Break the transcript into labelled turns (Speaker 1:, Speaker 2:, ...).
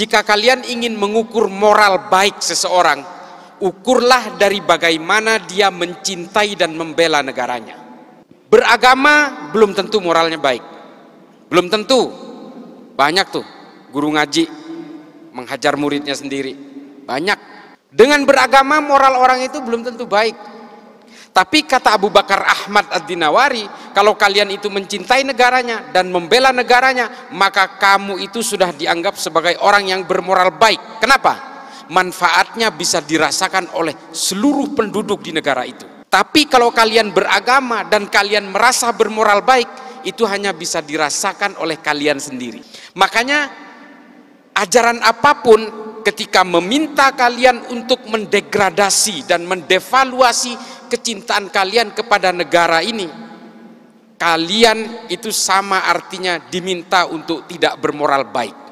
Speaker 1: Jika kalian ingin mengukur moral baik seseorang, ukurlah dari bagaimana dia mencintai dan membela negaranya. Beragama belum tentu moralnya baik. Belum tentu. Banyak tuh guru ngaji menghajar muridnya sendiri. Banyak. Dengan beragama moral orang itu belum tentu baik. Tapi kata Abu Bakar Ahmad Ad-Dinawari, kalau kalian itu mencintai negaranya dan membela negaranya, maka kamu itu sudah dianggap sebagai orang yang bermoral baik. Kenapa? Manfaatnya bisa dirasakan oleh seluruh penduduk di negara itu. Tapi kalau kalian beragama dan kalian merasa bermoral baik, itu hanya bisa dirasakan oleh kalian sendiri. Makanya ajaran apapun ketika meminta kalian untuk mendegradasi dan mendevaluasi kecintaan kalian kepada negara ini. Kalian itu sama artinya diminta untuk tidak bermoral baik.